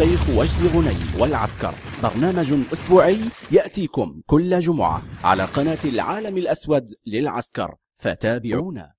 الشيخ وجدي غني والعسكر برنامج أسبوعي يأتيكم كل جمعة على قناة العالم الأسود للعسكر فتابعونا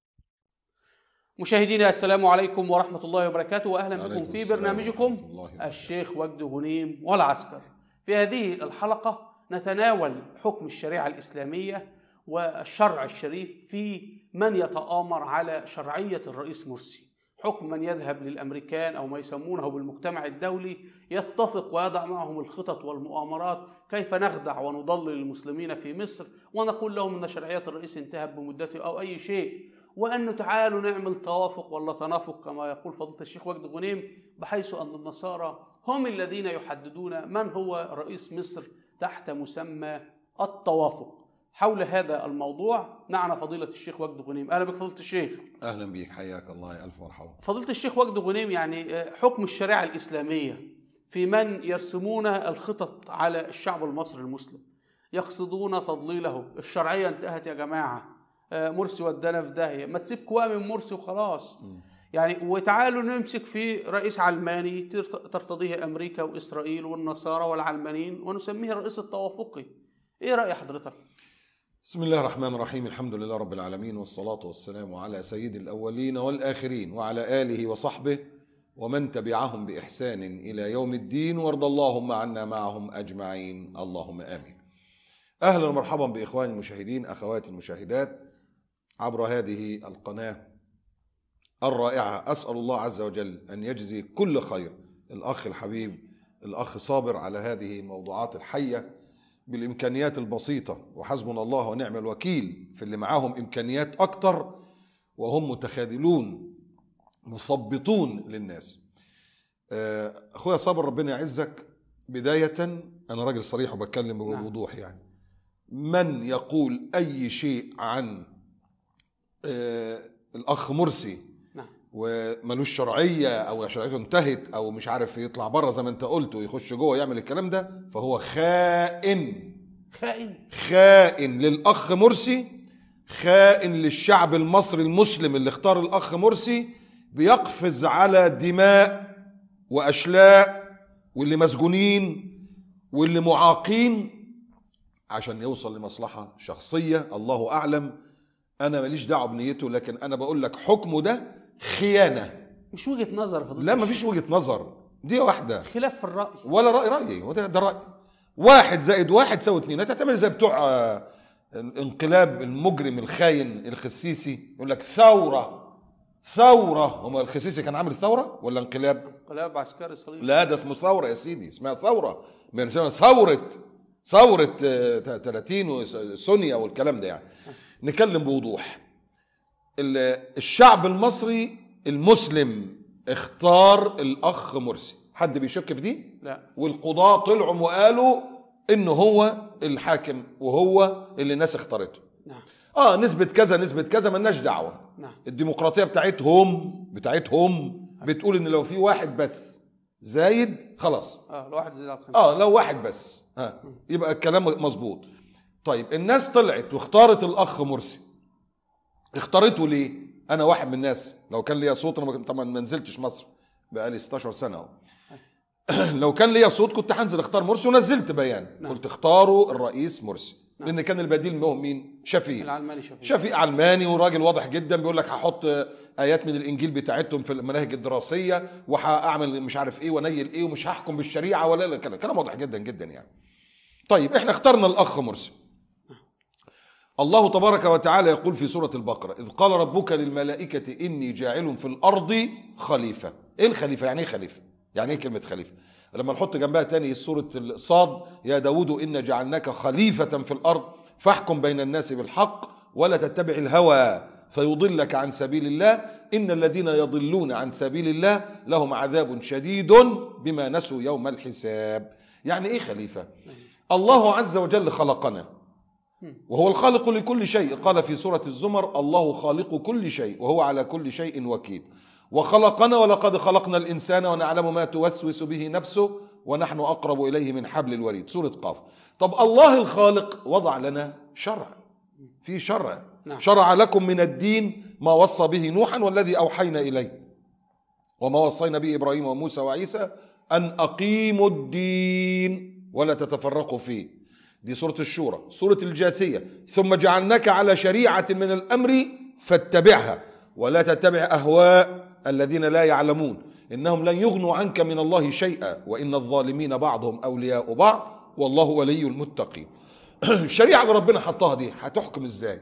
مشاهدينا السلام عليكم ورحمة الله وبركاته وأهلا بكم في برنامجكم الشيخ وجد غنيم والعسكر في هذه الحلقة نتناول حكم الشريعة الإسلامية والشرع الشريف في من يتآمر على شرعية الرئيس مرسي حكما يذهب للامريكان او ما يسمونه بالمجتمع الدولي يتفق ويضع معهم الخطط والمؤامرات كيف نخدع ونضلل المسلمين في مصر ونقول لهم ان شرعيه الرئيس انتهت بمدته او اي شيء وانه تعالوا نعمل توافق ولا تنافق كما يقول فضيله الشيخ وجد غنيم بحيث ان النصارى هم الذين يحددون من هو رئيس مصر تحت مسمى التوافق حول هذا الموضوع معنا فضيلة الشيخ وجد غنيم أهلا بك فضيلة الشيخ أهلا بك حياك الله ألف مرحبا فضيلة الشيخ وجد غنيم يعني آه، حكم الشريعة الإسلامية في من يرسمون الخطط على الشعب المصري المسلم يقصدون تضليله الشرعية انتهت يا جماعة آه، مرسي ودانا في داهية ما تسيب كوام من مرسي وخلاص يعني وتعالوا نمسك في رئيس علماني ترتضيه أمريكا وإسرائيل والنصارى والعلمانيين ونسميه الرئيس التوافقي إيه رأي حضرتك؟ بسم الله الرحمن الرحيم الحمد لله رب العالمين والصلاة والسلام على سيد الأولين والآخرين وعلى آله وصحبه ومن تبعهم بإحسان إلى يوم الدين وارض اللهم عنا معهم أجمعين اللهم آمين أهلا ومرحبا بإخواني المشاهدين أخواتي المشاهدات عبر هذه القناة الرائعة أسأل الله عز وجل أن يجزي كل خير الأخ الحبيب الأخ صابر على هذه الموضوعات الحية بالامكانيات البسيطه وحسبنا الله ونعم الوكيل في اللي معاهم امكانيات اكتر وهم متخاذلون مثبطون للناس آه، اخويا صابر ربنا يعزك بدايه انا راجل صريح وبتكلم نعم. بوضوح يعني من يقول اي شيء عن آه، الاخ مرسي وملوش شرعيه او شرعيته انتهت او مش عارف يطلع بره زي ما انت قلت ويخش جوه يعمل الكلام ده فهو خائن خائن خائن للاخ مرسي خائن للشعب المصري المسلم اللي اختار الاخ مرسي بيقفز على دماء واشلاء واللي مسجونين واللي معاقين عشان يوصل لمصلحه شخصيه الله اعلم انا ماليش دعوه بنيته لكن انا بقول لك حكمه ده خيانه مش وجهه نظر فضيله لا فيش وجهه نظر دي واحده خلاف في الراي ولا راي رايي ده راي واحد زائد واحد ساوي اثنين هتعمل زي بتوع آه، انقلاب المجرم الخاين الخسيسي يقول لك ثوره ثوره هو الخسيسي كان عامل ثوره ولا انقلاب؟ انقلاب عسكري صليبي لا ده اسمه ثوره يا سيدي اسمها ثوره ثوره ثوره 30 آه، وسونيا والكلام ده يعني نتكلم بوضوح الشعب المصري المسلم اختار الاخ مرسي حد بيشك في دي لا والقضاه طلعوا وقالوا ان هو الحاكم وهو اللي الناس اختارته نعم اه نسبه كذا نسبه كذا لناش دعوه نعم الديمقراطيه بتاعتهم بتاعتهم بتقول ان لو في واحد بس زايد خلاص اه لو واحد زائد اه لو واحد بس ها آه. يبقى الكلام مظبوط طيب الناس طلعت واختارت الاخ مرسي اختارته ليه؟ انا واحد من الناس لو كان ليا صوت انا طبعا ما نزلتش مصر بقالي 16 سنه اهو لو كان ليا صوت كنت هنزل اختار مرسي ونزلت بيان نعم. قلت اختاروا الرئيس مرسي نعم. لان كان البديل منهم مين شفيق العلماني شفيق شفيق علماني وراجل واضح جدا بيقول لك هحط ايات من الانجيل بتاعتهم في المناهج الدراسيه وهعمل مش عارف ايه وانيل ايه ومش هحكم بالشريعه ولا كلام واضح جدا جدا يعني طيب احنا اخترنا الاخ مرسي الله تبارك وتعالى يقول في سورة البقرة إذ قال ربك للملائكة إني جاعل في الأرض خليفة إيه الخليفة يعني إيه خليفة يعني إيه كلمة خليفة لما نحط جنبها تاني سورة الصاد يا داود إن جعلناك خليفة في الأرض فاحكم بين الناس بالحق ولا تتبع الهوى فيضلك عن سبيل الله إن الذين يضلون عن سبيل الله لهم عذاب شديد بما نسوا يوم الحساب يعني إيه خليفة الله عز وجل خلقنا وهو الخالق لكل شيء قال في سورة الزمر الله خالق كل شيء وهو على كل شيء وكيل وخلقنا ولقد خلقنا الإنسان ونعلم ما توسوس به نفسه ونحن أقرب إليه من حبل الوريد سورة قاف طب الله الخالق وضع لنا شرع في شرع نعم. شرع لكم من الدين ما وصى به نوحا والذي أوحينا إليه وما وصينا به إبراهيم وموسى وعيسى أن أقيموا الدين ولا تتفرقوا فيه دي سورة الشورى سورة الجاثية ثم جعلناك على شريعة من الأمر فاتبعها ولا تتبع أهواء الذين لا يعلمون إنهم لن يغنوا عنك من الله شيئا وإن الظالمين بعضهم أولياء بعض والله ولي المتقين الشريعة اللي ربنا حطها دي هتحكم إزاي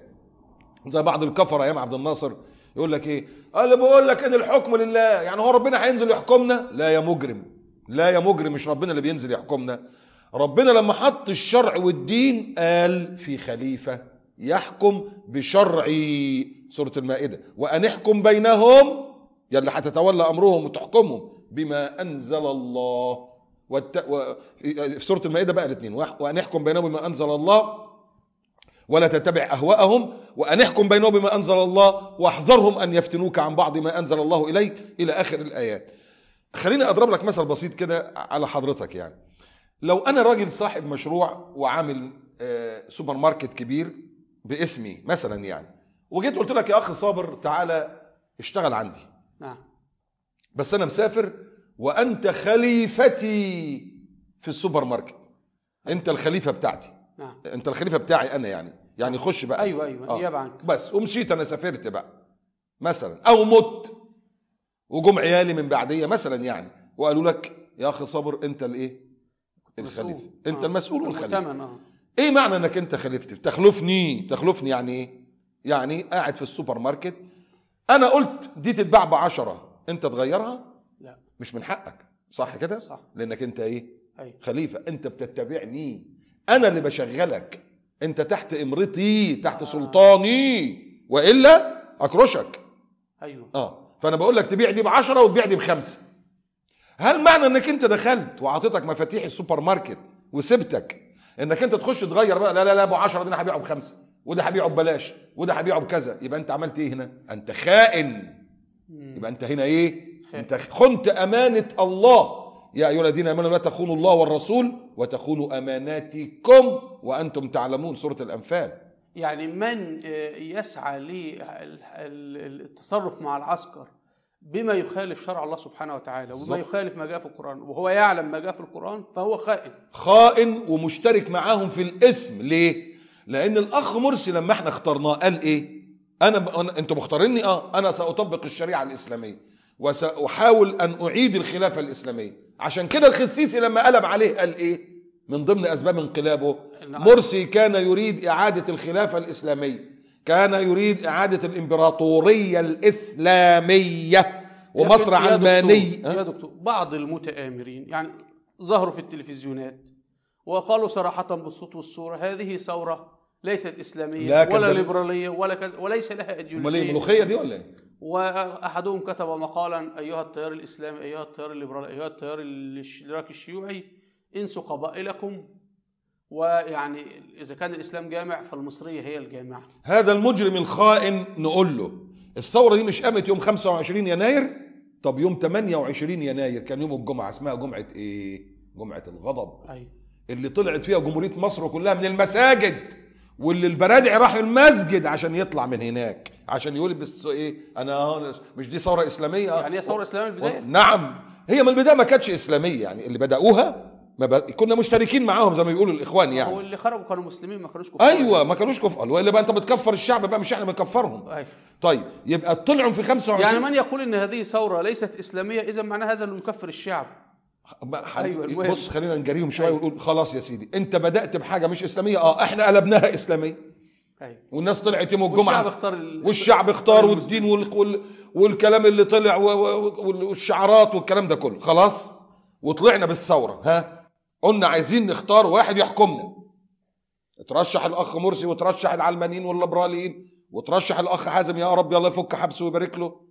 زي بعض الكفرة يا عبد الناصر يقول لك ايه قال بقول لك ان الحكم لله يعني هو ربنا هينزل يحكمنا لا يا مجرم لا يا مجرم مش ربنا اللي بينزل يحكمنا ربنا لما حط الشرع والدين قال في خليفة يحكم بشرعي سورة المائدة وأن احكم بينهم يلي هتتولى أمرهم وتحكمهم بما أنزل الله والت... و... في سورة المائدة بقى الاثنين وأن احكم بينهم بما أنزل الله ولا تتبع أهواءهم وأن احكم بينهم بما أنزل الله واحذرهم أن يفتنوك عن بعض ما أنزل الله إليك إلى آخر الآيات خليني أضرب لك مثل بسيط كده على حضرتك يعني لو انا راجل صاحب مشروع وعامل آه، سوبر ماركت كبير باسمي مثلا يعني وجيت قلت لك يا اخ صابر تعالى اشتغل عندي نعم بس انا مسافر وانت خليفتي في السوبر ماركت انت الخليفه بتاعتي نعم انت الخليفه بتاعي انا يعني يعني خش بقى ايوه ايوه آه. عنك بس ومشيت انا سافرت بقى مثلا او مت وجم عيالي من بعديه مثلا يعني وقالوا لك يا اخي صابر انت الايه الخليفه انت آه. المسؤول والخليفه آه. ايه معنى انك انت خليفتي تخلفني تخلفني يعني ايه يعني قاعد في السوبر ماركت انا قلت دي تتباع ب انت تغيرها لا مش من حقك صح كده صح لانك انت ايه أي. أيوة. خليفه انت بتتبعني انا اللي بشغلك انت تحت امرتي تحت آه. سلطاني والا اكرشك ايوه اه فانا بقول لك تبيع دي ب 10 وتبيع دي بخمسه هل معنى انك انت دخلت وعطيتك مفاتيح السوبر ماركت وسبتك انك انت تخش تغير بقى لا لا لا ابو 10 ده انا هبيعه بخمسه وده هبيعه ببلاش وده هبيعه بكذا يبقى انت عملت ايه هنا؟ انت خائن يبقى انت هنا ايه؟ انت خنت امانه الله يا ايها الذين امنوا لا تخونوا الله والرسول وتخونوا اماناتكم وانتم تعلمون سوره الانفال يعني من آه، يسعى للتصرف مع العسكر بما يخالف شرع الله سبحانه وتعالى وما يخالف ما جاء في القرآن وهو يعلم ما جاء في القرآن فهو خائن خائن ومشترك معاهم في الإثم ليه؟ لأن الأخ مرسي لما احنا اخترناه قال إيه؟ أنا, ب... أنا أنتوا مختاريني أه أنا سأطبق الشريعة الإسلامية وسأحاول أن أعيد الخلافة الإسلامية عشان كده الخسيسي لما قلب عليه قال إيه؟ من ضمن أسباب انقلابه مرسي كان يريد إعادة الخلافة الإسلامية كان يريد إعادة الإمبراطورية الإسلامية ومصر يا علماني دكتور يا دكتور بعض المتآمرين يعني ظهروا في التلفزيونات وقالوا صراحة بالصوت والصورة هذه ثورة ليست إسلامية لا ولا ليبرالية ولا كذا وليس لها أيديولوجية أمال إيه، الملوخية دي ولا إيه؟ وأحدهم كتب مقالا أيها التيار الإسلامي أيها التيار الليبرالي أيها التيار الاشتراك الشيوعي انسوا قبائلكم ويعني اذا كان الاسلام جامع فالمصريه هي الجامعه هذا المجرم الخائن نقول له الثوره دي مش قامت يوم 25 يناير طب يوم 28 يناير كان يوم الجمعه اسمها جمعه ايه جمعه الغضب أيوة. اللي طلعت فيها جمهوريه مصر كلها من المساجد واللي البرادعي راح المسجد عشان يطلع من هناك عشان يلبس ايه انا مش دي ثوره اسلاميه يعني هي ثوره اسلاميه من البدايه نعم هي من البدايه ما كانتش اسلاميه يعني اللي بداوها ما ب... كنا مشتركين معاهم زي ما بيقولوا الاخوان يعني واللي خرجوا كانوا مسلمين ما كانوش كفار ايوه ما كانوش كفار والا بقى انت بتكفر الشعب بقى مش احنا بنكفرهم أيوة. طيب يبقى طلعوا في 25 يعني من يقول ان هذه ثوره ليست اسلاميه اذا معناها هذا انه مكفر الشعب حل... أيوة بص خلينا نجريهم شويه أيوة. ونقول خلاص يا سيدي انت بدات بحاجه مش اسلاميه اه احنا قلبناها اسلاميه أيوة. والناس طلعت يوم الجمعه والشعب اختار ال... والشعب اختار والدين وال... والكلام اللي طلع و... والشعارات والكلام ده كله خلاص وطلعنا بالثوره ها قلنا عايزين نختار واحد يحكمنا اترشح الاخ مرسي وترشح العلمانيين والليبراليين وترشح الاخ حازم يا رب الله يفك حبسه ويبارك له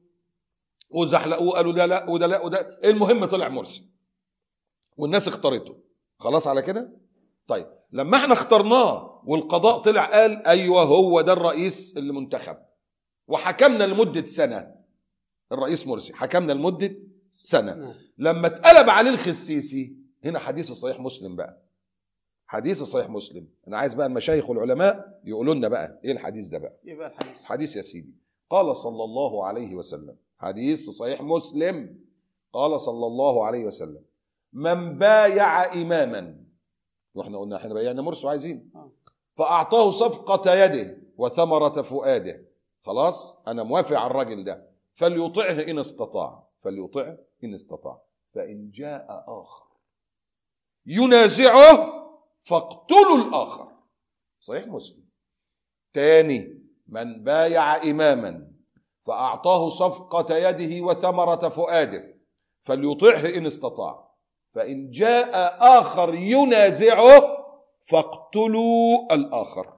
وزحلقوه قالوا ده لا وده لا وده المهم طلع مرسي والناس اختارته خلاص على كده طيب لما احنا اخترناه والقضاء طلع قال ايوه هو ده الرئيس اللي منتخب وحكمنا لمده سنه الرئيس مرسي حكمنا لمده سنه نعم. لما اتقلب عليه الخسيسي هنا حديث صحيح مسلم بقى حديث صحيح مسلم انا عايز بقى المشايخ والعلماء يقولوا لنا بقى ايه الحديث ده بقى ايه بقى الحديث حديث يا سيدي قال صلى الله عليه وسلم حديث في صحيح مسلم قال صلى الله عليه وسلم من بايع اماما واحنا قلنا احنا بايعنا مرسو عايزين آه. فاعطاه صفقه يده وثمره فؤاده خلاص انا موافق على الراجل ده فليطعه ان استطاع فليطعه ان استطاع فان جاء اخر ينازعه فاقتلوا الآخر صحيح مسلم ثاني من بايع إماما فأعطاه صفقة يده وثمرة فؤاده فليطعه إن استطاع فإن جاء آخر ينازعه فاقتلوا الآخر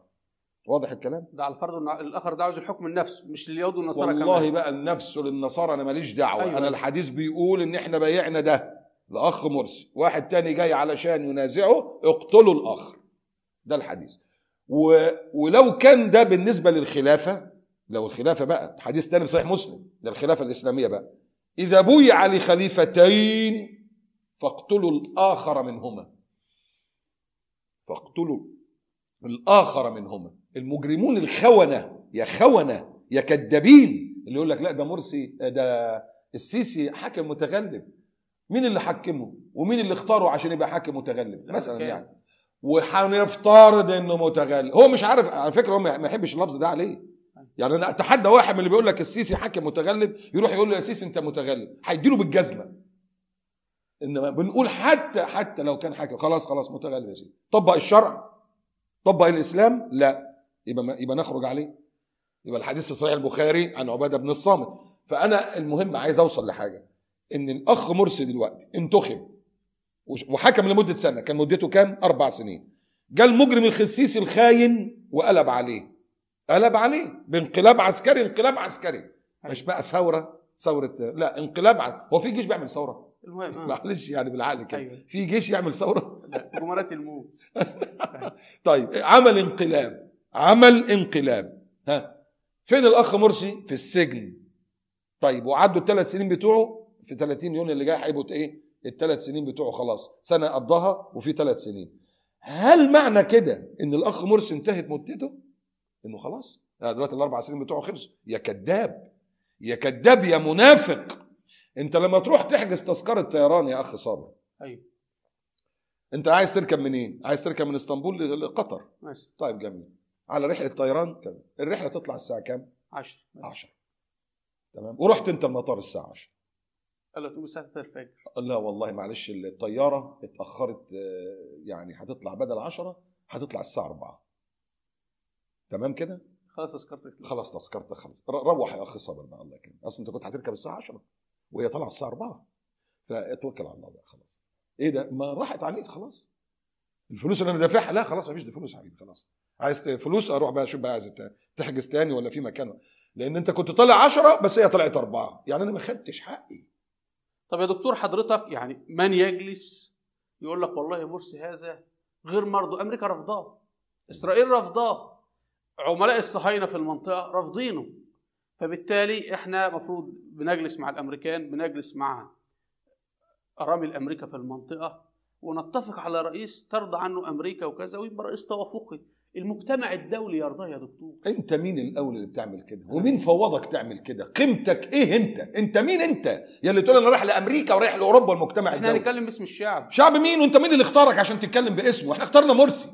واضح الكلام؟ ده على الفرض ان الاخر ده عاوز الحكم النفس مش اليهود والنصارى والله كمان. بقى النفس للنصارى انا ماليش دعوه أيوة. انا الحديث بيقول ان احنا بايعنا ده لاخ مرسي واحد تاني جاي علشان ينازعه اقتلوا الاخ ده الحديث و... ولو كان ده بالنسبه للخلافه لو الخلافه بقى حديث تاني في صحيح مسلم ده الخلافه الاسلاميه بقى اذا بويع لخليفتين فاقتلوا الاخر منهما فاقتلوا الاخر منهما المجرمون الخونه يا خونه يا كذابين اللي يقول لك لا ده مرسي ده السيسي حاكم متغلب مين اللي حكمه ومين اللي اختاره عشان يبقى حاكم متغلب مثلا يعني وهنفترض انه متغلب هو مش عارف على فكره هو ما يحبش اللفظ ده عليه يعني انا اتحدى واحد من اللي بيقول لك السيسي حاكم متغلب يروح يقول له يا سيسي انت متغلب هيديله بالجزمه انما بنقول حتى حتى لو كان حاكم خلاص خلاص متغلب يا سيدي طبق الشرع طبق الاسلام لا يبقى يبقى نخرج عليه يبقى الحديث في صحيح البخاري عن عباده بن الصامت فانا المهم عايز اوصل لحاجه ان الاخ مرسي دلوقتي انتخب وحكم لمده سنه كان مدته كام اربع سنين جاء المجرم الخسيسي الخاين وقلب عليه قلب عليه بانقلاب عسكري انقلاب عسكري مش بقى ثوره ثوره لا انقلاب هو في جيش بيعمل ثوره المهم آه. معلش يعني بالعقل كده أيوة. في جيش يعمل ثوره جمرات الموت طيب عمل انقلاب عمل انقلاب ها فين الاخ مرسي في السجن طيب وعدوا الثلاث سنين بتوعه في 30 يونيو اللي جاي هيبقوا ايه الثلاث سنين بتوعه خلاص سنه قضاها وفي ثلاث سنين هل معنى كده ان الاخ مرسي انتهت مدته انه خلاص آه، دلوقتي الاربع سنين بتوعه خلصوا يا كذاب يا كذاب يا منافق انت لما تروح تحجز تذكره طيران يا اخ صابر ايوه انت عايز تركب منين عايز تركب من اسطنبول لقطر ماشي طيب جميل على رحله طيران الرحله تطلع الساعه كام 10 10 تمام ورحت انت المطار الساعه 10 قال له تقول الساعه الفجر لا والله معلش الطياره اتاخرت يعني هتطلع بدل 10 هتطلع الساعه 4 تمام كده خلاص تذكرتك خلاص تذكرتك خلاص روح يا اخ صابر بقى الله يكرمك اصل انت كنت هتركب الساعه 10 وهي طالعه الساعه 4 فتوكل على الله بقى خلاص ايه ده ما راحت عليك خلاص الفلوس اللي انا دافعها لا خلاص ما فيش فلوس حبيبي خلاص عايز فلوس اروح بقى اشوف بقى عايز تحجز تاني ولا في مكان لان انت كنت طالع 10 بس هي طلعت اربعه يعني انا ما خدتش حقي طب يا دكتور حضرتك يعني من يجلس يقول لك والله مرسي هذا غير مرضو امريكا رافضاه اسرائيل رافضاه عملاء الصهاينه في المنطقه رافضينه فبالتالي احنا مفروض بنجلس مع الامريكان بنجلس مع ارامل الامريكا في المنطقه ونتفق على رئيس ترضى عنه امريكا وكذا ويبقى رئيس توافقي المجتمع الدولي يرضاه يا دكتور انت مين الاول اللي بتعمل كده يعني ومين فوضك تعمل كده قيمتك ايه انت انت مين انت يا اللي تقول انا رايح لامريكا ورايح لاوروبا المجتمع الدولي احنا هنتكلم باسم الشعب شعب مين وانت مين اللي اختارك عشان تتكلم باسمه احنا اخترنا مرسي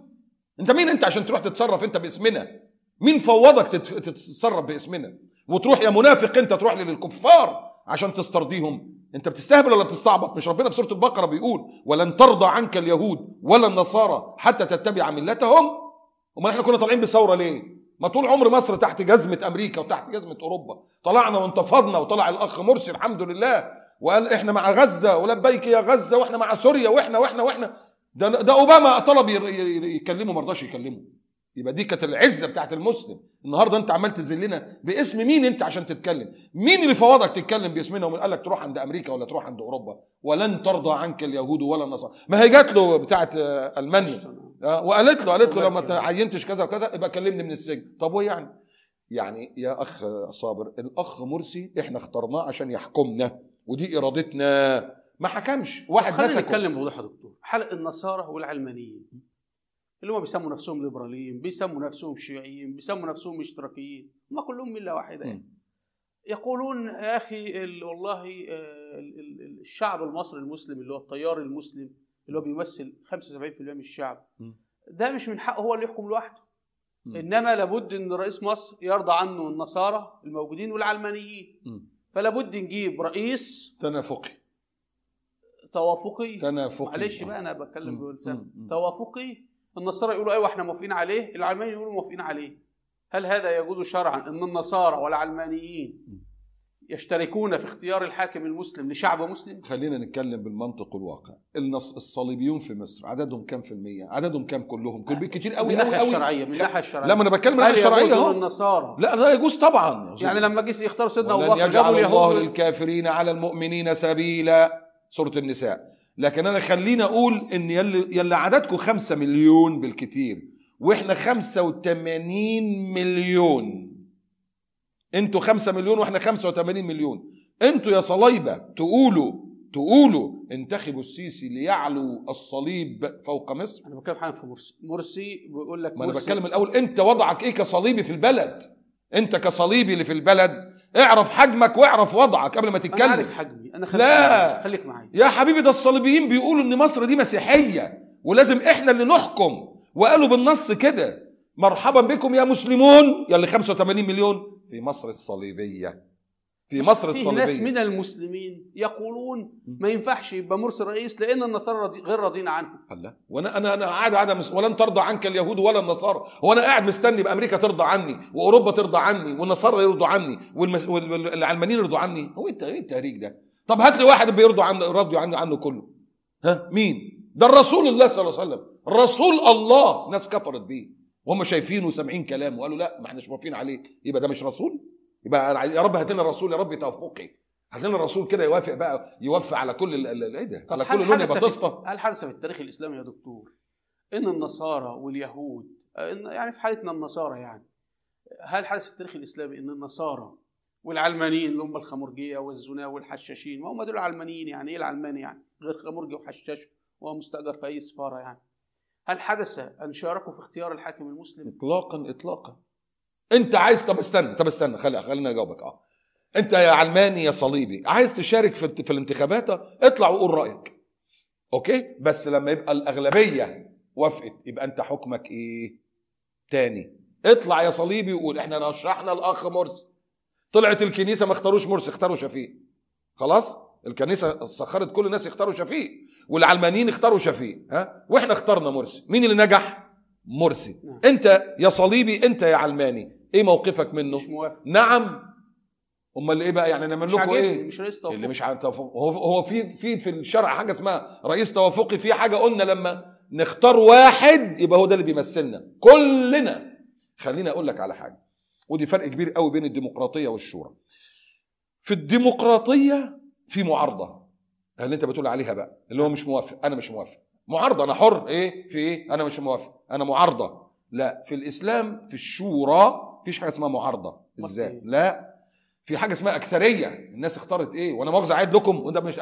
انت مين انت عشان تروح تتصرف انت باسمنا مين فوضك تتصرف باسمنا وتروح يا منافق انت تروح للكفار عشان تسترضيهم انت بتستهبل ولا بتستعبط مش ربنا في سوره البقره بيقول ولن ترضى عنك اليهود ولا النصارى حتى تتبع ملتهم امال احنا كنا طالعين بثوره ليه ما طول عمر مصر تحت جزمه امريكا وتحت جزمه اوروبا طلعنا وانتفضنا وطلع الاخ مرسي الحمد لله وقال احنا مع غزه ولبيك يا غزه واحنا مع سوريا واحنا واحنا واحنا ده, ده اوباما طلب يكلمه ما رضاش يكلمه يبقى دي كانت العزه بتاعت المسلم النهارده انت عمال تذلنا باسم مين انت عشان تتكلم مين اللي فوضك تتكلم باسمنا ومن قال لك تروح عند امريكا ولا تروح عند اوروبا ولن ترضى عنك اليهود ولا النصارى ما هي جات له بتاعت آه، المانيا آه، وقالت له قالت له لما تعينتش كذا وكذا ابقى كلمني من السجن طب وايه يعني يعني يا اخ صابر الاخ مرسي احنا اخترناه عشان يحكمنا ودي ارادتنا ما حكمش واحد مسكه خلينا نتكلم بوضوح يا دكتور حلق النصارى والعلمانيين اللي هم بيسموا نفسهم ليبراليين بيسموا نفسهم شيوعيين بيسموا نفسهم اشتراكيين هم كلهم مله واحده يعني يقولون يا اخي والله آه، الشعب المصري المسلم اللي هو التيار المسلم اللي هو بيمثل 75% من الشعب ده مش من حقه هو اللي يحكم لوحده انما لابد ان رئيس مصر يرضى عنه النصارى الموجودين والعلمانيين فلابد نجيب رئيس تنافقي توافقي تنافقي معلش بقى انا بتكلم بلسان توافقي النصارى يقولوا ايوه احنا موافقين عليه العلمانيين يقولوا موافقين عليه هل هذا يجوز شرعا ان النصارى والعلمانيين يشتركون في اختيار الحاكم المسلم لشعب مسلم؟ خلينا نتكلم بالمنطق والواقع، النص الصليبيون في مصر عددهم كام في المية؟ عددهم كام كلهم؟ كل كتير قوي قوي قوي الشرعية من الناحية الشرعية لا ما انا بتكلم من الناحية الشرعية اهو النصارى لا ده يجوز طبعا يعني لما جه يختار سيدنا ابو بكر يجعل الله للكافرين على المؤمنين سبيلا سورة النساء لكن انا خلينا اقول ان يلي, يلي عددكم 5 مليون بالكتير واحنا 85 مليون انتوا 5 مليون واحنا 85 مليون انتوا يا صليبه تقولوا تقولوا انتخبوا السيسي ليعلو الصليب فوق مصر انا بتكلم حالا في مرسي مرسي بيقول لك ما انا بتكلم الاول انت وضعك ايه كصليبي في البلد انت كصليبي اللي في البلد اعرف حجمك واعرف وضعك قبل ما تتكلم انا عارف حجمي انا خليك لا خليك معايا يا حبيبي ده الصليبيين بيقولوا ان مصر دي مسيحيه ولازم احنا اللي نحكم وقالوا بالنص كده مرحبا بكم يا مسلمون يا اللي 85 مليون في مصر الصليبيه في مصر في الصليبيه ناس من المسلمين يقولون ما ينفعش يبقى مرسي رئيس لان النصارى غير راضيين عنه الله وانا انا انا قاعد قاعد ولن ترضى عنك اليهود ولا النصارى هو انا قاعد مستني بامريكا ترضى عني واوروبا ترضى عني والنصارى يرضوا عني والعلمانيين يرضوا عني هو انت ايه التهريج ده طب هات لي واحد بيرضوا عنه راضي عنه عنه كله ها مين ده الرسول الله صلى الله عليه وسلم رسول الله ناس كفرت بيه وهم شايفينه وسامعين كلامه وقالوا لا ما احناش موافقين عليه يبقى ده مش رسول يبقى انا يا رب هات لنا الرسول يا رب توفقي هات لنا الرسول كده يوافق بقى يوفق على كل ايه ده على كل لون بطسطه هل حدث في التاريخ الاسلامي يا دكتور ان النصارى واليهود آه، يعني في حالتنا النصارى يعني هل حدث في التاريخ الاسلامي ان النصارى والعلمانيين اللي هم الخمرجيه والزنا والحشاشين ما هم دول علمانيين يعني ايه العلماني يعني غير خمرجي وحشاش وهو مستاجر في اي سفاره يعني هل حدث ان شاركوا في اختيار الحاكم المسلم؟ اطلاقا اطلاقا انت عايز طب استنى طب استنى خلي خليني اجاوبك اه انت يا علماني يا صليبي عايز تشارك في في الانتخابات اطلع وقول رايك اوكي بس لما يبقى الاغلبيه وافقت يبقى انت حكمك ايه تاني اطلع يا صليبي وقول احنا نشرحنا الاخ مرسي طلعت الكنيسه ما اختاروش مرسي اختاروا شفيق خلاص الكنيسه سخرت كل الناس يختاروا شفيق والعلمانيين اختاروا شفيق ها واحنا اخترنا مرسي مين اللي نجح مرسي نعم. انت يا صليبي انت يا علماني ايه موقفك منه مش موافق نعم امال ايه بقى يعني نعمل لكم ايه مش رئيس توافقي اللي مش عارف توافق هو في في في الشرع حاجه اسمها رئيس توافقي في حاجه قلنا لما نختار واحد يبقى هو ده اللي بيمثلنا كلنا خليني اقول لك على حاجه ودي فرق كبير قوي بين الديمقراطيه والشورى في الديمقراطيه في معارضه اللي انت بتقول عليها بقى اللي هو مش موافق انا مش موافق معارضه انا حر ايه في ايه انا مش موافق انا معارضه لا في الاسلام في الشورى مفيش حاجه اسمها معارضه ازاي لا في حاجه اسمها اكثريه الناس اختارت ايه وانا مؤاخذه عيد لكم وده مش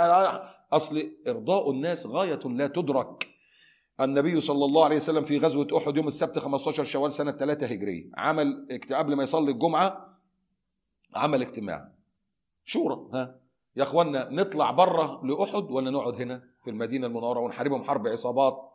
اصل ارضاء الناس غايه لا تدرك النبي صلى الله عليه وسلم في غزوه احد يوم السبت 15 شوال سنه 3 هجريه عمل قبل ما يصلي الجمعه عمل اجتماع شورى ها يا اخوانا نطلع بره لاحد ولا نقعد هنا في المدينه المنوره ونحاربهم حرب عصابات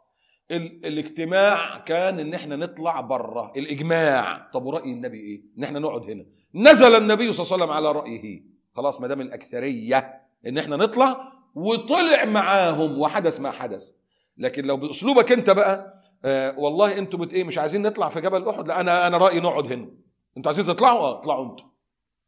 الاجتماع كان ان احنا نطلع بره الاجماع طب وراي النبي ايه ان احنا نقعد هنا نزل النبي صلى الله عليه وسلم على رايه خلاص ما دام الاكثريه ان احنا نطلع وطلع معاهم وحدث ما حدث لكن لو باسلوبك انت بقى آه والله انتوا بت ايه مش عايزين نطلع في جبل احد لا انا انا رايي نقعد هنا انتوا عايزين تطلعوا اه اطلعوا انتوا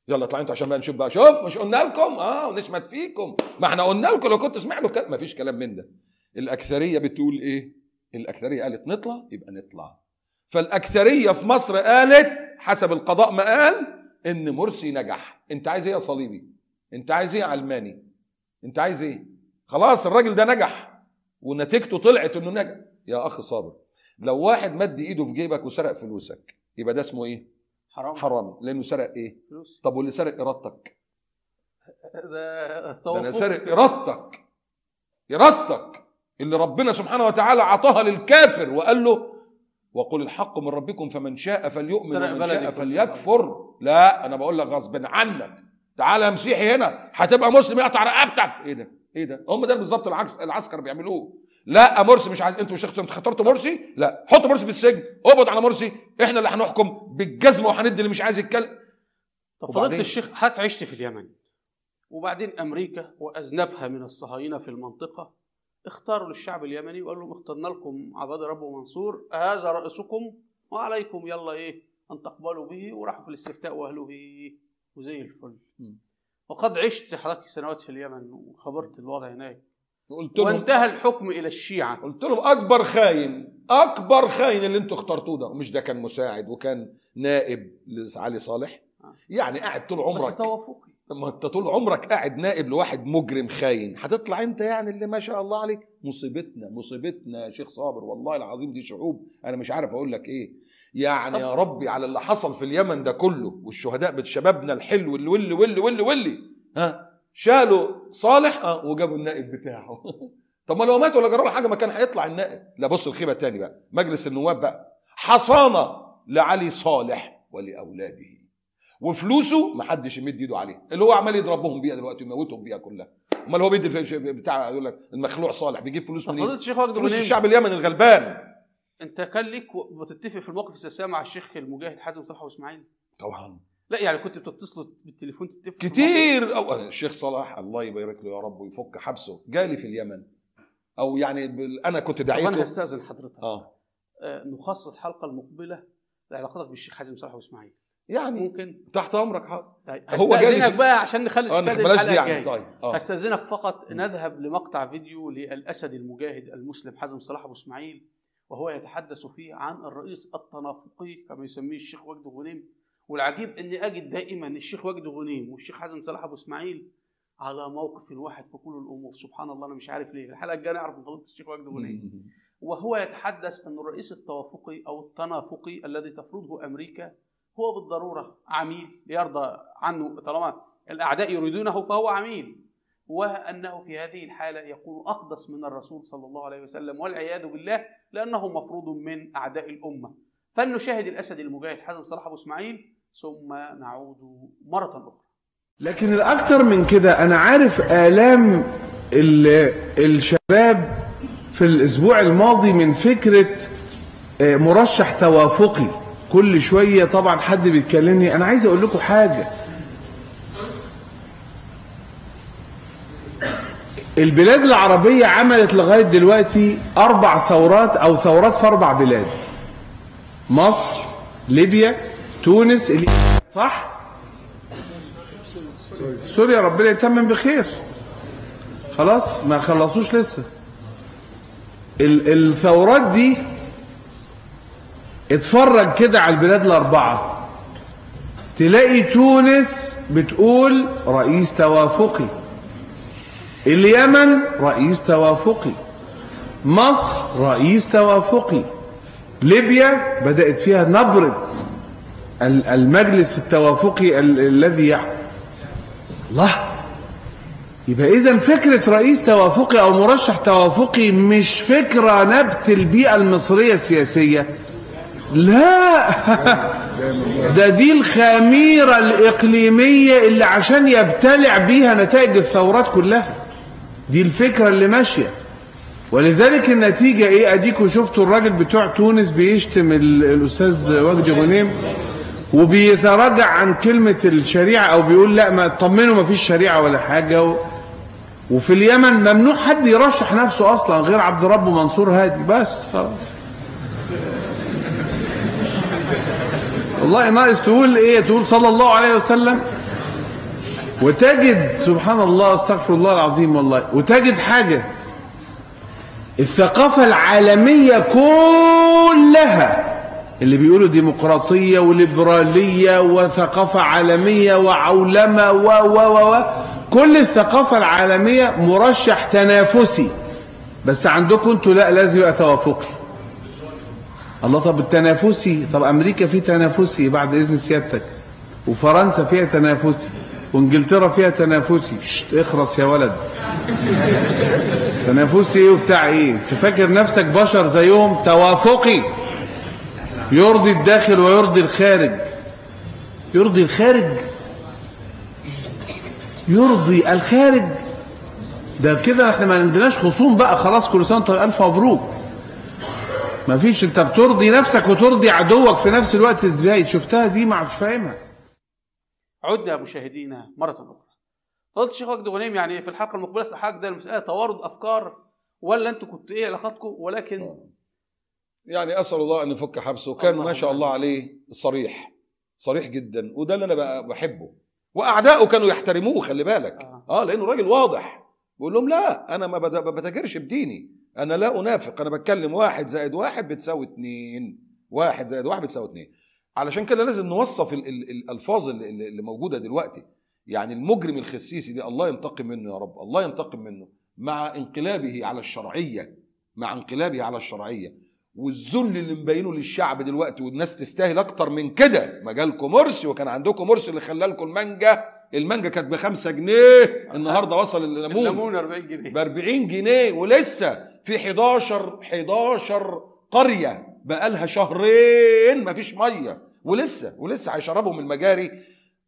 يلا اطلعوا انتوا عشان بقى نشوف بقى شوف مش قلنا لكم اه ونشمت فيكم ما احنا قلنا لكم لو كنت سمعنا كلام فيش كلام من ده الاكثريه بتقول ايه الاكثريه قالت نطلع يبقى نطلع فالاكثريه في مصر قالت حسب القضاء ما قال ان مرسي نجح انت عايز ايه يا صليبي انت عايز ايه يا علماني انت عايز ايه خلاص الراجل ده نجح ونتيجته طلعت انه نجح يا اخ صابر لو واحد مد ايده في جيبك وسرق فلوسك يبقى ده اسمه ايه حرام حرام لانه سرق ايه فلوس طب واللي سرق ارادتك ده, ده انا سارق ارادتك ارادتك اللي ربنا سبحانه وتعالى عطاها للكافر وقال له وقل الحق من ربكم فمن شاء فليؤمن ومن شاء فليكفر لا انا بقول لك غصب عنك تعالى يا مسيحي هنا هتبقى مسلم يقطع رقبتك ايه ده ايه ده هم ده بالظبط العكس العسكر بيعملوه لا مرسي مش عايز انتوا مش اخترتوا مرسي لا حطوا مرسي في السجن اقبض على مرسي احنا اللي هنحكم بالجزمه وهندي اللي مش عايز يتكلم طب فضيله الشيخ حضرتك عشت في اليمن وبعدين امريكا واذنبها من الصهاينه في المنطقه اختاروا للشعب اليمني وقال لهم اخترنا لكم عباد ربه منصور هذا رئيسكم وعليكم يلا ايه ان تقبلوا به وراحوا في الاستفتاء واهلوا به وزي الفل وقد عشت حضرتك سنوات في اليمن وخبرت الوضع هناك قلت لهم وانتهى الحكم الى الشيعه قلت لهم اكبر خاين اكبر خاين اللي انتم اخترتوه ده مش ده كان مساعد وكان نائب لعلي صالح آه. يعني قاعد طول عمرك بس توافق ما انت طول عمرك قاعد نائب لواحد مجرم خاين هتطلع انت يعني اللي ما شاء الله عليك مصيبتنا مصيبتنا يا شيخ صابر والله العظيم دي شعوب انا مش عارف اقول لك ايه يعني يا ربي على اللي حصل في اليمن ده كله والشهداء بشبابنا الحلو اللي ولي ولي ولي ولي ها شالوا صالح اه وجابوا النائب بتاعه طب ما لو مات ولا جرى له حاجه ما كان هيطلع النائب لا بص الخيبه تاني بقى مجلس النواب بقى حصانه لعلي صالح ولاولاده وفلوسه محدش يمد ايده عليه اللي هو عمال يضربهم بيها دلوقتي ويموتهم بيها كلها امال هو بيدي بتاع يقول لك المخلوع صالح بيجيب فلوس منين؟ فضيله الشيخ وجد فلوس منين؟ الشعب اليمني الغلبان انت كان ليك بتتفق في المواقف السياسيه مع الشيخ المجاهد حازم صلاح اسماعيل طبعا لا يعني كنت بتتصلوا بالتليفون تتفق كتير أو الشيخ صلاح الله يبارك له يا رب ويفك حبسه جالي في اليمن او يعني بال... انا كنت دعيته انا هستاذن حضرتك آه. آه نخصص الحلقه المقبله لعلاقتك بالشيخ حازم صلاح واسماعيل يعني ممكن تحت امرك حاضر طيب هو استاذنك بقى عشان نخلي آه، بلاش دي يعني طيب آه. استاذنك فقط نذهب لمقطع فيديو للاسد المجاهد المسلم حازم صلاح ابو اسماعيل وهو يتحدث فيه عن الرئيس التنافقي كما يسميه الشيخ وجد غنيم والعجيب اني اجد دائما الشيخ وجد غنيم والشيخ حازم صلاح ابو اسماعيل على موقف واحد في كل الامور سبحان الله انا مش عارف ليه الحلقه الجايه نعرف فضيله الشيخ وجد غنيم وهو يتحدث ان الرئيس التوافقي او التنافقي الذي تفرضه امريكا هو بالضرورة عميل ليرضى عنه طالما الأعداء يريدونه فهو عميل وأنه في هذه الحالة يكون أقدس من الرسول صلى الله عليه وسلم والعياذ بالله لأنه مفروض من أعداء الأمة فلنشاهد الأسد المجاهد حسن صلاح أبو إسماعيل ثم نعود مرة أخرى لكن الأكثر من كده أنا عارف آلام الشباب في الأسبوع الماضي من فكرة آه، مرشح توافقي كل شوية طبعا حد بيتكلمني أنا عايز أقول لكم حاجة البلاد العربية عملت لغاية دلوقتي أربع ثورات أو ثورات في أربع بلاد مصر ليبيا تونس صح؟ سوريا ربنا يتمم بخير خلاص ما خلصوش لسه الثورات دي اتفرج كده على البلاد الأربعة تلاقي تونس بتقول رئيس توافقي اليمن رئيس توافقي مصر رئيس توافقي ليبيا بدأت فيها نبرة المجلس التوافقي الذي يحكم الله يبقى إذا فكرة رئيس توافقي أو مرشح توافقي مش فكرة نبت البيئة المصرية السياسية لا ده دي الخميرة الإقليمية اللي عشان يبتلع بيها نتائج الثورات كلها دي الفكرة اللي ماشية ولذلك النتيجة ايه اديكوا شفتوا الراجل بتوع تونس بيشتم الاستاذ وجدي غنيم وبيتراجع عن كلمة الشريعة او بيقول لا ما طمنوا ما فيش شريعة ولا حاجة وفي اليمن ممنوع حد يرشح نفسه اصلا غير عبد ربه منصور هادي بس خلاص والله ناقص تقول ايه تقول صلى الله عليه وسلم وتجد سبحان الله استغفر الله العظيم والله وتجد حاجه الثقافه العالميه كلها اللي بيقولوا ديمقراطيه وليبراليه وثقافه عالميه وعولمه و و و كل الثقافه العالميه مرشح تنافسي بس عندكم انتوا لا لازم يبقى توافقي الله طب التنافسي طب امريكا في تنافسي بعد اذن سيادتك وفرنسا فيها تنافسي وانجلترا فيها تنافسي شت اخرس يا ولد تنافسي ايه وبتاع ايه تفكر نفسك بشر زيهم توافقي يرضي الداخل ويرضي الخارج يرضي الخارج يرضي الخارج ده كده احنا ما عندناش خصوم بقى خلاص كل سنه طيب الف مبروك ما فيش انت بترضي نفسك وترضي عدوك في نفس الوقت ازاي شفتها دي ما عادش فاهمها عدنا مشاهدينا مرة أخرى قلت الشيخ وجد غنيم يعني في الحلقة المقبلة حضرتك ده المسألة توارد أفكار ولا أنتوا كنتوا إيه علاقاتكم ولكن يعني أسأل الله أن يفك حبسه كان ما شاء الله عليه صريح صريح جدا وده اللي أنا بقى بحبه وأعدائه كانوا يحترموه خلي بالك آه, آه لأنه راجل واضح بيقول لهم لا أنا ما بتاجرش بديني انا لا انافق انا بتكلم واحد زائد واحد بتساوي اتنين واحد زائد واحد بتساوي اتنين علشان كده لازم نوصف الالفاظ اللي موجوده دلوقتي يعني المجرم الخسيسي ده الله ينتقم منه يا رب الله ينتقم منه مع انقلابه على الشرعيه مع انقلابه على الشرعيه والذل اللي مبينه للشعب دلوقتي والناس تستاهل اكتر من كده ما جالكم مرسي وكان عندكم مرسي اللي خلى لكم المانجا المانجا كانت بخمسة 5 جنيه آه. النهارده وصل الليمون الليمون 40 جنيه ب 40 جنيه ولسه في 11 11 قرية بقالها شهرين مفيش مية ولسه ولسه هيشربوا من المجاري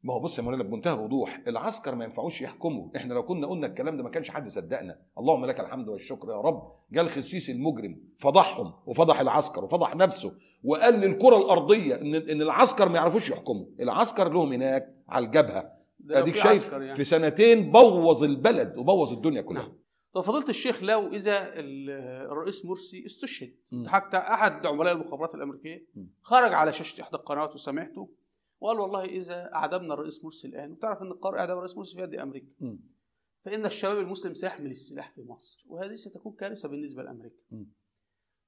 ما هو بص يا مولانا بمنتهى الوضوح العسكر ما ينفعوش يحكموا احنا لو كنا قلنا الكلام ده ما كانش حد صدقنا اللهم لك الحمد والشكر يا رب جه الخسيس المجرم فضحهم وفضح العسكر وفضح نفسه وقال للكره الارضيه ان ان العسكر ما يعرفوش يحكموا العسكر لهم هناك على الجبهه اديك شايف يعني. في سنتين بوظ البلد وبوظ الدنيا كلها نعم. طب فضيله الشيخ لو اذا الرئيس مرسي استشهد حتى احد عملاء المخابرات الامريكيه خرج على شاشه احدى القنوات وسمعته وقال والله اذا اعدمنا الرئيس مرسي الان وتعرف ان قرار اعدام الرئيس مرسي في يد امريكا م. فان الشباب المسلم سيحمل السلاح في مصر وهذه ستكون كارثه بالنسبه لامريكا م.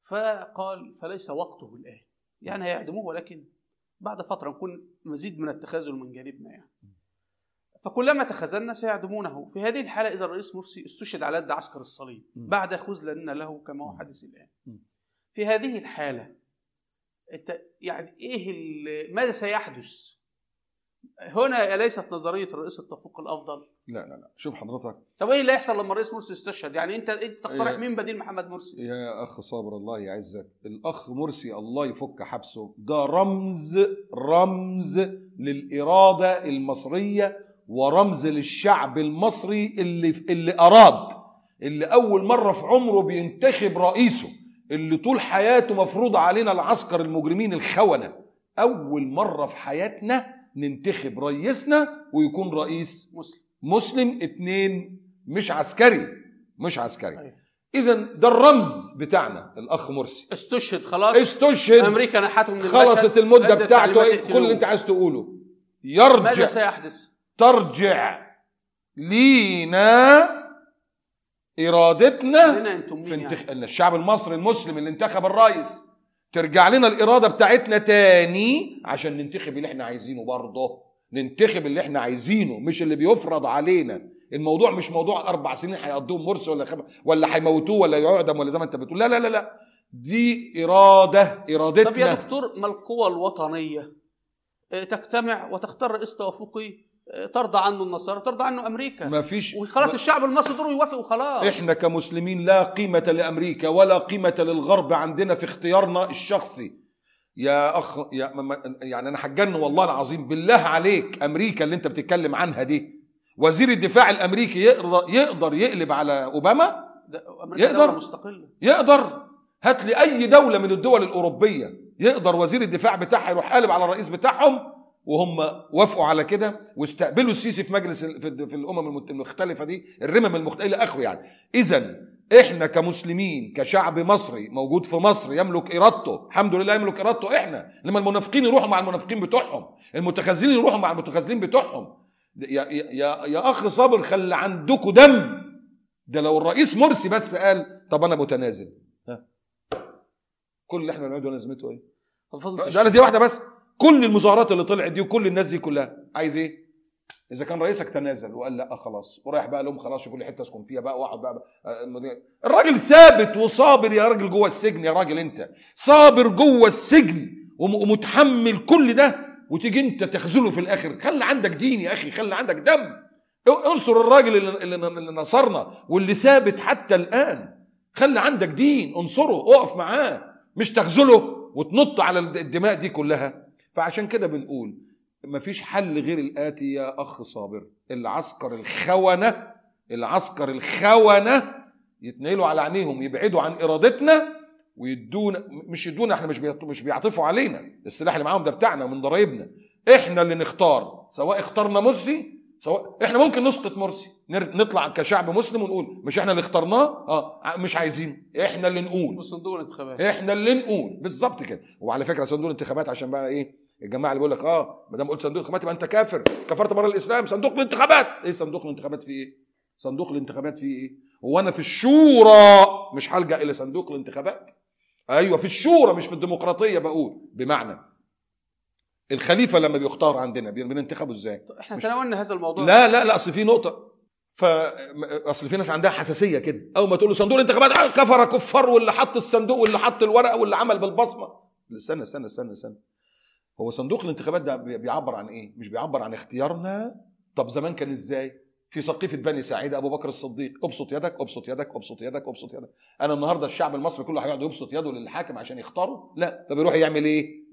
فقال فليس وقته الان يعني هيعدموه ولكن بعد فتره نكون مزيد من التخاذل من جانبنا يعني م. فكلما تخاذلنا سيعدمونه في هذه الحالة إذا الرئيس مرسي استشهد على يد عسكر الصليب بعد خزلنا له كما هو حدث الآن في هذه الحالة يعني إيه ماذا سيحدث؟ هنا أليست نظرية الرئيس التفوق الأفضل؟ لا لا لا شوف حضرتك طب إيه اللي هيحصل لما الرئيس مرسي يستشهد؟ يعني أنت أنت تقترح مين بديل محمد مرسي؟ يا أخ صابر الله يعزك الأخ مرسي الله يفك حبسه ده رمز رمز للإرادة المصرية ورمز للشعب المصري اللي اللي اراد اللي اول مره في عمره بينتخب رئيسه اللي طول حياته مفروض علينا العسكر المجرمين الخونه اول مره في حياتنا ننتخب رئيسنا ويكون رئيس مسلم مسلم اتنين مش عسكري مش عسكري أيوة. اذا ده الرمز بتاعنا الاخ مرسي استشهد خلاص استشهد امريكا نحته من خلصت المده بتاعته إيه؟ كل اللي انت عايز تقوله يرجع ماذا سيحدث ترجع لينا ارادتنا في يعني. انتخ... يعني؟ الشعب المصري المسلم اللي انتخب الرئيس ترجع لنا الاراده بتاعتنا تاني عشان ننتخب اللي احنا عايزينه برضه ننتخب اللي احنا عايزينه مش اللي بيفرض علينا الموضوع مش موضوع اربع سنين هيقضوه مرسي ولا خب... ولا هيموتوه ولا يعدم ولا زي ما انت بتقول لا لا لا دي اراده ارادتنا طب يا دكتور ما القوى الوطنيه آه، تجتمع وتختار رئيس توافقي ترضى عنه النصارى ترضى عنه امريكا ما فيش وخلاص الشعب المصري دوره يوافق وخلاص احنا كمسلمين لا قيمه لامريكا ولا قيمه للغرب عندنا في اختيارنا الشخصي يا اخ يا يعني انا هتجن والله العظيم بالله عليك امريكا اللي انت بتتكلم عنها دي وزير الدفاع الامريكي يقدر يقدر يقلب على اوباما أمريكا يقدر مستقله يقدر هات لي اي دوله من الدول الاوروبيه يقدر وزير الدفاع بتاعها يروح قالب على الرئيس بتاعهم وهم وافقوا على كده واستقبلوا السيسي في مجلس في, الامم المختلفه دي الرمم المختلفه الى اخره يعني اذا احنا كمسلمين كشعب مصري موجود في مصر يملك ارادته الحمد لله يملك ارادته احنا لما المنافقين يروحوا مع المنافقين بتوعهم المتخاذلين يروحوا مع المتخاذلين بتوعهم يا, يا, يا اخ صابر خلي عندكم دم ده لو الرئيس مرسي بس قال طب انا متنازل ها كل اللي احنا بنعمله لازمته ايه؟ ده دي واحده بس كل المظاهرات اللي طلعت دي وكل الناس دي كلها عايز ايه؟ اذا كان رئيسك تنازل وقال لا خلاص ورايح بقى لهم خلاص كل حته اسكن فيها بقى واقعد بقى, بقى آه، الراجل ثابت وصابر يا راجل جوه السجن يا راجل انت صابر جوه السجن ومتحمل كل ده وتيجي انت تخذله في الاخر خلي عندك دين يا اخي خلي عندك دم انصر الراجل اللي, اللي نصرنا واللي ثابت حتى الان خلي عندك دين انصره اقف معاه مش تخذله وتنط على الدماء دي كلها فعشان كده بنقول مفيش حل غير الآتي يا أخ صابر العسكر الخونة العسكر الخونة يتنقلوا على عينيهم يبعدوا عن إرادتنا ويدونا مش يدونا احنا مش مش بيعطفوا علينا السلاح اللي معاهم ده بتاعنا من ضرايبنا احنا اللي نختار سواء اخترنا مرسي سواء احنا ممكن نسقط مرسي نطلع كشعب مسلم ونقول مش احنا اللي اخترناه اه مش عايزين احنا اللي نقول صندوق الانتخابات احنا اللي نقول بالظبط كده وعلى فكره صندوق الانتخابات عشان بقى ايه الجماعه اللي بيقول لك اه ما دام قلت صندوق الانتخابات يبقى انت كافر كفرت بره الاسلام صندوق الانتخابات ايه صندوق الانتخابات فيه ايه صندوق الانتخابات فيه ايه هو انا في الشورى مش هلجا الى صندوق الانتخابات ايوه في الشورى مش في الديمقراطيه بقول بمعنى الخليفه لما بيختار عندنا بننتخبه ازاي طيب، احنا تناولنا هذا الموضوع لا لا لا اصل في نقطه ف اصل في ناس عندها حساسيه كده اول ما تقول له صندوق الانتخابات آه، كفر كفار واللي حط الصندوق واللي حط الورقه واللي عمل بالبصمه استنى استنى استنى استنى هو صندوق الانتخابات ده بيعبر عن ايه؟ مش بيعبر عن اختيارنا طب زمان كان ازاي؟ في سقيفه بني سعيد ابو بكر الصديق ابسط يدك ابسط يدك ابسط يدك ابسط يدك انا النهارده الشعب المصري كله هيقعد يبسط يده للحاكم عشان يختاره لا طب يروح يعمل ايه؟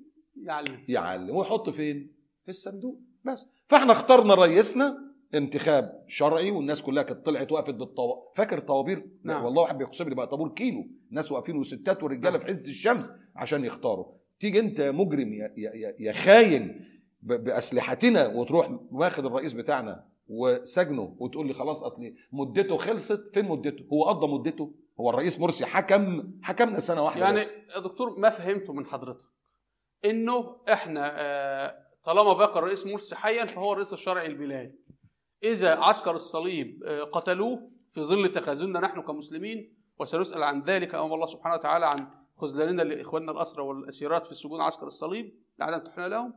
يعلم يعلم ويحط فين؟ في الصندوق بس فاحنا اخترنا رئيسنا انتخاب شرعي والناس كلها كانت طلعت وقفت بالطو فاكر طوابير نعم. والله واحد بيقسم لي بقى طابور كيلو ناس واقفين وستات ورجاله نعم. في عز الشمس عشان يختاروا تيجي انت يا مجرم يا, يا, يا خاين باسلحتنا وتروح واخد الرئيس بتاعنا وسجنه وتقول لي خلاص اصل مدته خلصت فين مدته هو قضى مدته هو الرئيس مرسي حكم حكمنا سنه واحده يعني بس. دكتور ما فهمته من حضرتك انه احنا آه، طالما بقى الرئيس مرسي حيا فهو الرئيس الشرعي للبلاد اذا عسكر الصليب آه، قتلوه في ظل تخاذلنا نحن كمسلمين وسنسال عن ذلك امام الله سبحانه وتعالى عن خذلاننا لاخواننا الاسرى والاسيرات في السجون عسكر الصليب لعدم تحميلنا لهم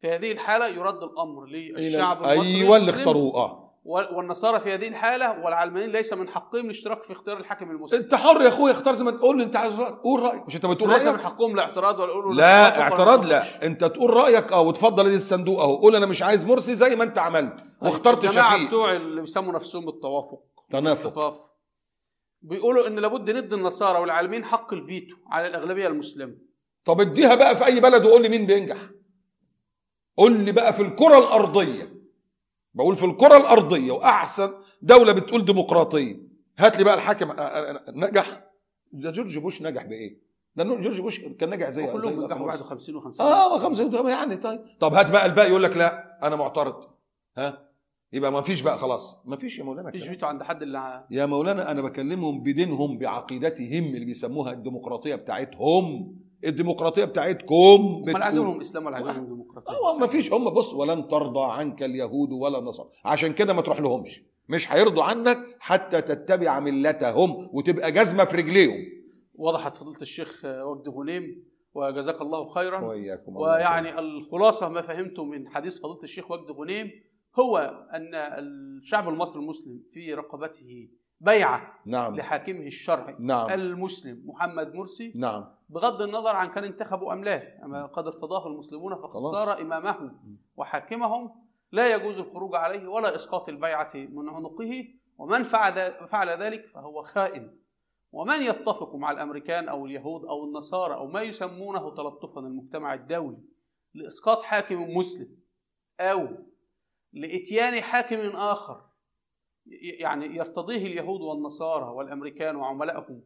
في هذه الحاله يرد الامر للشعب المصري ايوه اللي اختاروه اه والنصارى في هذه الحاله والعلمانيين ليس من حقهم الاشتراك في اختيار الحاكم المسلم انت حر يا اخويا اختار زي ما تقول انت عايز رأيك. قول رايك مش انت بتقول ليس من حقهم الاعتراض ولا لا اعتراض لا انت تقول رايك اه وتفضل ادي الصندوق اهو قول انا مش عايز مرسي زي ما انت عملت واخترت شفيق الجماعه بتوع اللي بيسموا نفسهم التوافق تنافق بيقولوا ان لابد ندي النصارى والعالمين حق الفيتو على الاغلبيه المسلمه طب اديها بقى في اي بلد وقول لي مين بينجح قول لي بقى في الكره الارضيه بقول في الكره الارضيه واحسن دوله بتقول ديمقراطيه هات لي بقى الحاكم نجح ده جورج بوش نجح بايه لانه جورج بوش كان ناجح زي كلهم نجحوا بعد 50 و50 اه 50 يعني طيب طب هات بقى الباقي يقول لك لا انا معترض ها يبقى ما فيش بقى خلاص ما فيش يا مولانا مفيش فيتو عند حد اللي يا مولانا انا بكلمهم بدينهم بعقيدتهم اللي بيسموها الديمقراطيه بتاعتهم الديمقراطيه بتاعتكم هم عندهم اسلام ولا عندهم ديمقراطيه اه ما فيش هم بص ولن ترضى عنك اليهود ولا النصارى عشان كده ما تروح لهمش مش هيرضوا عنك حتى تتبع ملتهم وتبقى جزمه في رجليهم وضحت فضيله الشيخ وجد غنيم وجزاك الله خيرا وإياكم ويعني الخلاصه ما فهمته من حديث فضيله الشيخ وجد غنيم هو ان الشعب المصري المسلم في رقبته بيعه نعم. لحاكمه الشرعي نعم. المسلم محمد مرسي نعم. بغض النظر عن كان انتخبوا ام لا اما قد ارتضاه المسلمون فقد صار امامهم وحاكمهم لا يجوز الخروج عليه ولا اسقاط البيعه من عنقه ومن فعل ذلك فهو خائن ومن يتفق مع الامريكان او اليهود او النصارى او ما يسمونه تلطفا المجتمع الدولي لاسقاط حاكم مسلم او لاتيان حاكم اخر يعني يرتضيه اليهود والنصارى والامريكان وعملائهم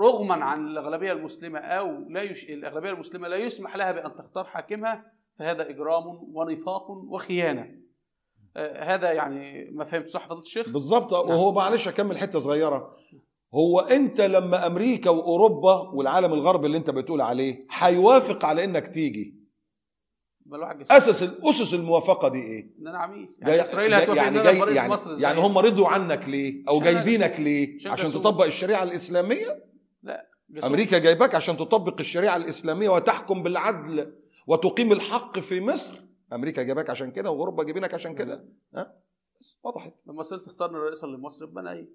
رغما عن الاغلبيه المسلمه او لا يش... الاغلبيه المسلمه لا يسمح لها بان تختار حاكمها فهذا اجرام ونفاق وخيانه آه، هذا يعني ما فهمت صح فضيله الشيخ بالظبط نعم. وهو معلش اكمل حته صغيره هو انت لما امريكا واوروبا والعالم الغربي اللي انت بتقول عليه هيوافق على انك تيجي اسس اسس الموافقه دي ايه؟ ان انا عميل يعني اسرائيل هتوافق يعني ان انا يعني, مصر ازاي؟ يعني هم رضوا عنك ليه؟ او جايبينك ليه؟ عشان تطبق الشريعه الاسلاميه؟ لا امريكا جايباك عشان تطبق الشريعه الاسلاميه وتحكم بالعدل وتقيم الحق في مصر امريكا جايباك عشان كده واوروبا جايبينك عشان كده ها؟ بس وضحت لما صرت تختار رئيسا لمصر مصر ايه؟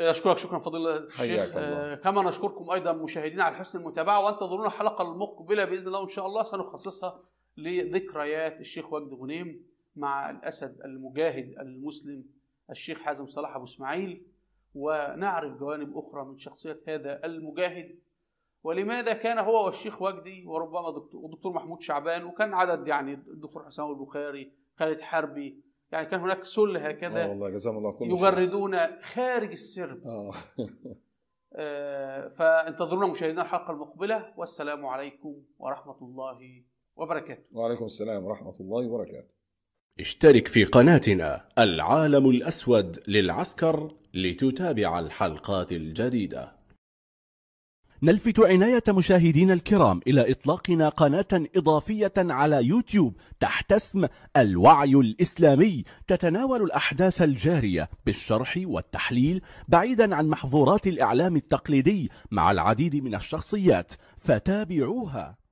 اشكرك شكرا فضيله الشيخ آه، كما نشكركم ايضا مشاهدينا على حسن المتابعه وانتظرونا الحلقه المقبله باذن الله وان شاء الله سنخصصها لذكريات الشيخ وجد غنيم مع الاسد المجاهد المسلم الشيخ حازم صلاح ابو اسماعيل ونعرف جوانب اخرى من شخصيه هذا المجاهد ولماذا كان هو والشيخ وجدي وربما دكتور محمود شعبان وكان عدد يعني الدكتور حسام البخاري خالد حربي يعني كان هناك سل هكذا آه، والله جزاهم الله كل يغردون خارج السرب آه. آه. فانتظرونا مشاهدينا الحلقه المقبله والسلام عليكم ورحمه الله وبركاته وعليكم السلام ورحمه الله وبركاته اشترك في قناتنا العالم الاسود للعسكر لتتابع الحلقات الجديده نلفت عناية مشاهدين الكرام إلى إطلاقنا قناة إضافية على يوتيوب تحت اسم الوعي الإسلامي تتناول الأحداث الجارية بالشرح والتحليل بعيدا عن محظورات الإعلام التقليدي مع العديد من الشخصيات فتابعوها